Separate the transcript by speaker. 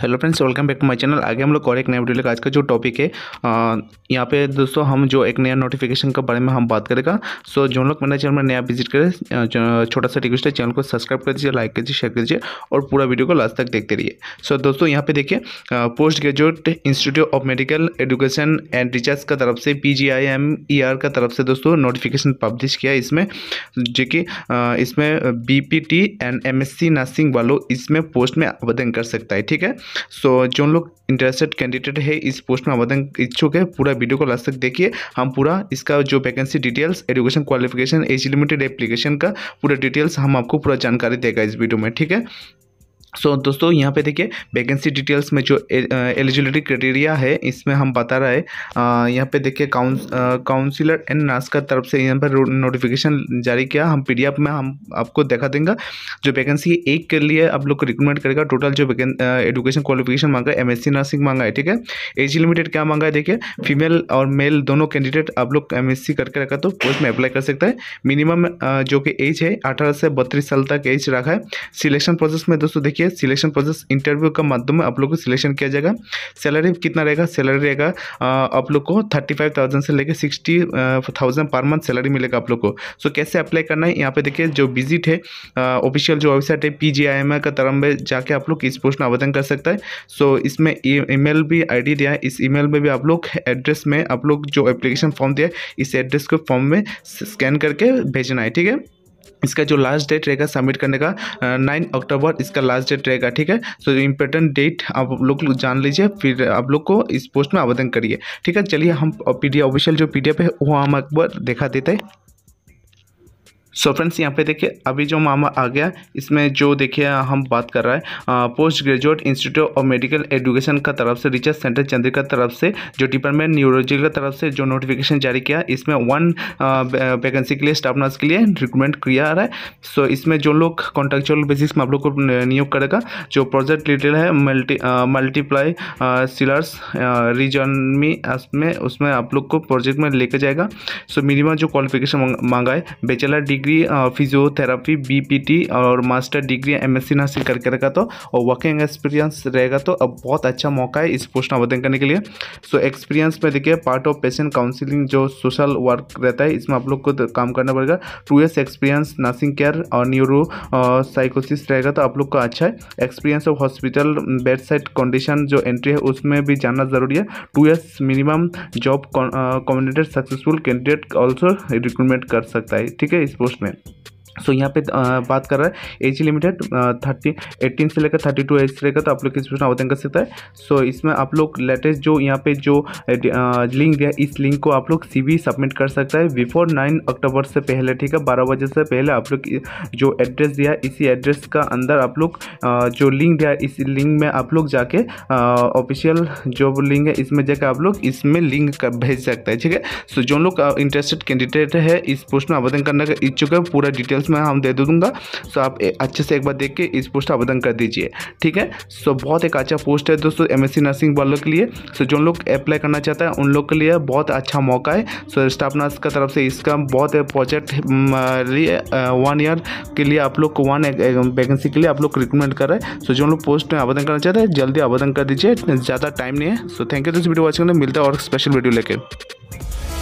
Speaker 1: hello friends welcome back to my channel आगे हम लोग और एक नया वीडियो लेकर आज का जो टॉपिक है यहाँ पे दोस्तों हम जो एक नया नोटिफिकेशन के बारे में हम बात करेगा सो जो लोग मेरा चैनल में नया विजिट करें छोटा सा रिक्वेस्ट है चैनल को सब्सक्राइब कर दीजिए लाइक कर दीजिए शेयर कर दीजिए और पूरा वीडियो को लास्ट तक देखते रहिए सो दोस्तों यहाँ पे देखिए post graduate institute of medical education and research का तरफ से P G I M E R का तरफ से दोस्तों नोटिफिकेशन पब्लिश किया इसमें जो कि इसमें B P T and M S C nursing वालों इसमें पोस्ट में आवेदन कर सकता है ठीक है सो so, जो लोग इंटरेस्टेड कैंडिडेट है इस पोस्ट में आवेदन इच्छुक है पूरा वीडियो को लास्ट तक देखिए हम पूरा इसका जो vacancy details education qualification age limited application का पूरा डिटेल्स हम आपको पूरा जानकारी देगा इस वीडियो में ठीक है सो so, दोस्तों यहाँ पे देखिए वैकेंसी डिटेल्स में जो एलिजिबिलिटी क्राइटेरिया है इसमें हम बता रहा है यहाँ पे देखिए काउंस काउंसिलर एंड का तरफ से यहाँ पर नोटिफिकेशन जारी किया हम पीडीएफ में हम आपको देखा देंगे जो वैकेंसी एक के लिए आप लोग को रिक्रूटमेंट करेगा टोटल जो एजुकेशन क्वालिफिकेशन मांगा है एम नर्सिंग मांगा है ठीक है एज लिमिटेड क्या मांगा है देखिए फीमेल और मेल दोनों कैंडिडेट आप लोग एम करके रखा तो पोस्ट में अप्लाई कर सकता है मिनिमम जो कि एज है अठारह से बत्तीस साल तक एज रखा है सिलेक्शन प्रोसेस में दोस्तों देखिए देखिए सिलेक्शन प्रोसेस इंटरव्यू के माध्यम में आप लोग को सिलेक्शन किया जाएगा सैलरी कितना रहेगा सैलरी रहेगा आप लोग को थर्टी फाइव थाउजेंड से लेकर sixty thousand per month salary मिलेगा आप लोग को सो so, कैसे अप्लाई करना है यहाँ पे देखिए जो विजिट है ऑफिशियल जो वेबसाइट है पी जी का तरफ में जाके आप लोग इस पोस्ट में आवेदन कर सकता है सो so, इसमें ईमेल भी आई दिया है इस ई में भी आप लोग एड्रेस में आप लोग जो एप्लीकेशन फॉर्म दिया है इस एड्रेस को फॉर्म में स्कैन करके भेजना है ठीक है इसका जो लास्ट डेट रहेगा सबमिट करने का नाइन अक्टूबर इसका लास्ट डेट रहेगा ठीक है सो इम्पोर्टेंट डेट आप लोग जान लीजिए फिर आप लोग को इस पोस्ट में आवेदन करिए ठीक है चलिए हम पी ऑफिशियल जो पी है वो हम एक बार देखा देते हैं सो फ्रेंड्स यहाँ पे देखिए अभी जो मामा आ गया इसमें जो देखिए हम बात कर रहा है post graduate institute of medical education का तरफ से रिसर्च सेंटर चंद्र का तरफ से जो डिपार्टमेंट न्यूरोलॉजी की तरफ से जो नोटिफिकेशन जारी किया इसमें वन वैकेंसी के लिए स्टाफ नर्स के लिए रिक्रूटमेंट किया रहा है सो इसमें जो लोग कॉन्ट्रेक्चुअल बेसिस में आप लोग को नियुक्त करेगा जो प्रोजेक्ट रिलेटेड है मल्टी मल्टीप्लाई सिलर्स रीजन में उसमें आप लोग को प्रोजेक्ट में लेके जाएगा सो मिनिमम जो क्वालिफिकेशन मांगा है bachelor degree degree physiotherapy BPT और मास्टर डिग्री एमएससी हासिल करके रखा तो और वर्किंग एक्सपीरियंस रहेगा तो अब बहुत अच्छा मौका है इस पोस्ट आवेदन करने के लिए सो एक्सपीरियंस में देखिए पार्ट ऑफ पेशेंट काउंसिलिंग जो सोशल वर्क रहता है इसमें आप लोग को काम करना पड़ेगा two years experience nursing care और न्यूरो साइकोसिस uh, रहेगा तो आप लोग का अच्छा है experience of hospital bed side condition जो एंट्री है उसमें भी जानना जरूरी है two years minimum job combinated successful candidate also recruitment कर सकता है ठीक है इस पोस्ट postman सो so, यहाँ पे बात कर रहा है एज लिमिटेड थर्टी एटीन से लेकर थर्टी टू एज से लेकर तो आप लोग इस प्रश्न आवेदन कर सकता है सो so, इसमें आप लोग लेटेस्ट जो यहाँ पे जो लिंक दिया इस लिंक को आप लोग सी सबमिट कर सकता है बिफोर नाइन अक्टूबर से पहले ठीक है बारह बजे से पहले आप लोग जो एड्रेस दिया इसी एड्रेस का अंदर आप लोग जो लिंक दिया इस लिंक में आप लोग जाके ऑफिशियल जो लिंक है इसमें जाके आप लोग इसमें लिंक भेज सकते हैं ठीक है सो जो लोग इंटरेस्टेड कैंडिडेट है इस पोस्ट में आवेदन करने का इच्छुक है पूरा डिटेल डिटेल्स में हम दे दूंगा सो आप अच्छे से एक बार देख के इस पोस्ट आवेदन कर दीजिए ठीक है सो बहुत एक अच्छा पोस्ट है दोस्तों एम नर्सिंग वालों के लिए सो जो लोग अप्लाई करना चाहते हैं उन लोग के लिए बहुत अच्छा मौका है सो स्टाफ नर्स का तरफ से इसका बहुत प्रोजेक्ट वन ईयर के लिए आप लोग वन वैकेंसी के लिए आप लोग रिकमेंड कर रहे हैं सो जो लोग पोस्ट में आवेदन करना चाहते हैं जल्दी आवेदन कर दीजिए ज़्यादा टाइम नहीं है सो थैंक यू दोस्तों वीडियो वॉचिंग मिलता है और स्पेशल वीडियो लेके